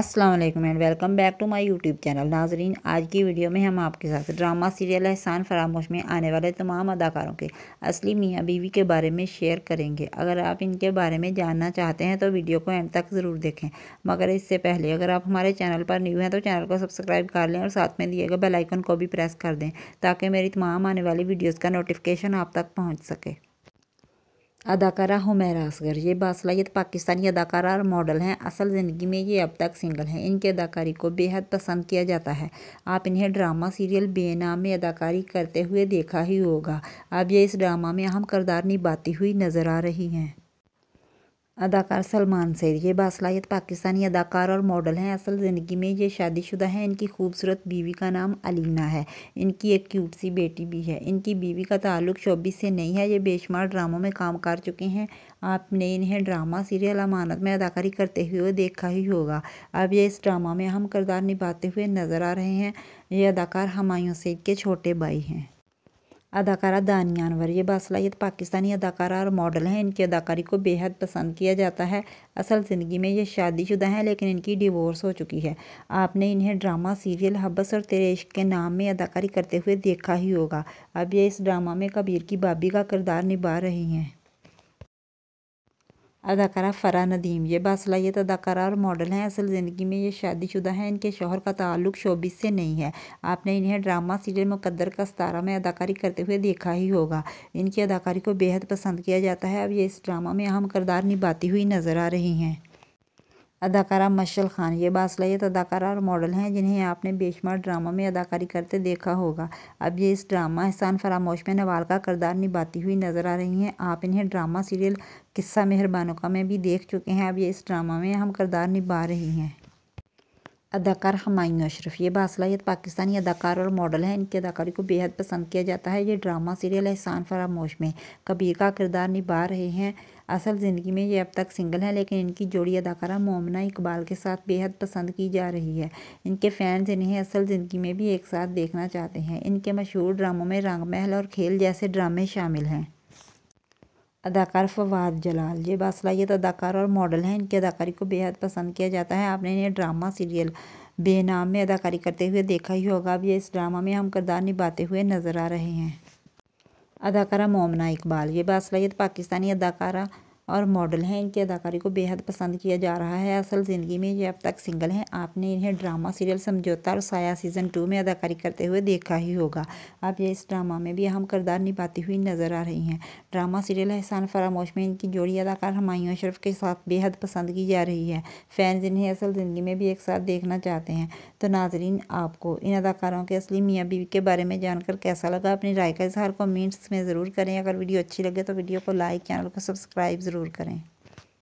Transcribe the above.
अस्सलाम वालेकुम and welcome back to my YouTube channel नाजरीन आज की वीडियो में हम आपके साथ ड्रामा सीरियल एहसान फरामोश में आने वाले तमाम अदाकारों के असली मियाँ बीवी के बारे में शेयर करेंगे अगर आप इनके बारे में जानना चाहते हैं तो वीडियो को एंड तक ज़रूर देखें मगर इससे पहले अगर आप हमारे चैनल पर न्यू हैं तो चैनल को सब्सक्राइब कर लें और साथ में दिए गए बेलाइकन को भी प्रेस कर दें ताकि मेरी तमाम आने वाली वीडियोज़ का नोटिफिकेशन आप तक पहुँच सके अदाकारा हुमैरा असगर ये बासलाइत पाकिस्तानी अदाकारा और मॉडल हैं असल ज़िंदगी में ये अब तक सिंगल हैं इनकी अदाकारी को बेहद पसंद किया जाता है आप इन्हें ड्रामा सीरियल बेनाम में अदाकारी करते हुए देखा ही होगा अब ये इस ड्रामा में अहम करदार निभाती हुई नज़र आ रही हैं अदाकार सलमान सैद ये बासलायत पाकिस्तानी अदाकार और मॉडल हैं असल ज़िंदगी में ये शादीशुदा हैं इनकी खूबसूरत बीवी का नाम अलीना है इनकी एक क्यूट सी बेटी भी है इनकी बीवी का ताल्लुक शोबी से नहीं है ये बेशुमार ड्रामों में काम कर चुके हैं आपने इन्हें ड्रामा सीरियल अमानत में अदाकारी करते हुए देखा ही होगा अब ये इस ड्रामा में अहम किरदार निभाते हुए नज़र आ रहे हैं ये अदाकार हमायूं सैद के छोटे भाई हैं अदाकारा दानियान वरीय बासलाइत पाकिस्तानी अदाकारा और मॉडल हैं इनकी अदाकारी को बेहद पसंद किया जाता है असल ज़िंदगी में ये शादीशुदा हैं लेकिन इनकी डिवोर्स हो चुकी है आपने इन्हें ड्रामा सीरियल हब्बस और तेरे इश्क के नाम में अदाकारी करते हुए देखा ही होगा अब ये इस ड्रामा में कबीर की भाभी का किरदार निभा रही हैं अदाकारा फ़रा नदीम ये बासलाइत तो अदाकारा और मॉडल हैं असल ज़िंदगी में ये शादीशुदा हैं इनके शोहर का ताल्लुक शोबिस से नहीं है आपने इन्हें ड्रामा सीरियल मुकद्दर का सतारा में अदाकारी करते हुए देखा ही होगा इनकी अदाकारी को बेहद पसंद किया जाता है अब ये इस ड्रामा में अहम करदार निभाती हुई नज़र आ रही हैं अदाकारा मशल खान ये बासलायत अदाकारा और मॉडल हैं जिन्हें आपने बेशुमार ड्रामा में अदाकारी करते देखा होगा अब ये इस ड्रामा एहसान फरामोश में नवाल का करदार निभाती हुई नज़र आ रही हैं आप इन्हें ड्रामा सीरियल किस्सा मेहरबानों का में भी देख चुके हैं अब ये इस ड्रामा में हम करदार निभा रही हैं अदाकार हमायूँ अशरफ ये बासलायत तो पाकिस्तानी अदाकार और मॉडल हैं इनकी अदाकारी को बेहद पसंद किया जाता है ये ड्रामा सीरियल एहसान फरामोश में कबीर का किरदार निभा रहे हैं असल ज़िंदगी में ये अब तक सिंगल हैं लेकिन इनकी जोड़ी अदाकारा मोमना इकबाल के साथ बेहद पसंद की जा रही है इनके फैंस इन्हें असल ज़िंदगी में भी एक साथ देखना चाहते हैं इनके मशहूर ड्रामों में रंग महल और खेल जैसे ड्रामे शामिल हैं अदाकार फवाद जलाल ये बासलाइत तो अदाकार और मॉडल हैं इनकी अदाकारी को बेहद पसंद किया जाता है आपने इन्हें ड्रामा सीरियल बेनाम में अदाकारी करते हुए देखा ही होगा अब ये इस ड्रामा में हम करदार निभाते हुए नज़र आ रहे हैं अदाकारा मोमना इकबाल ये बासलाइत तो पाकिस्तानी अदाकारा और मॉडल हैं इनकी अदाकारी को बेहद पसंद किया जा रहा है असल ज़िंदगी में ये अब तक सिंगल हैं आपने इन्हें ड्रामा सीरियल समझौता और साया सीज़न टू में अदाकारी करते हुए देखा ही होगा अब ये इस ड्रामा में भी अहम करदार निभाती हुई नज़र आ रही हैं ड्रामा सीरियल एहसान फरामोश में इनकी जोड़ी अदाकार हमायूं अशरफ के साथ बेहद पसंद की जा रही है फैंस इन्हें असल ज़िंदगी में भी एक साथ देखना चाहते हैं तो नाजरीन आपको इन अदाकारों के असली मियाँ बीवी के बारे में जानकर कैसा लगा अपनी राय का इजहार कमेंट्स में ज़रूर करें अगर वीडियो अच्छी लगे तो वीडियो को लाइक चैनल को सब्सक्राइब ज़रूर ज़रूर करें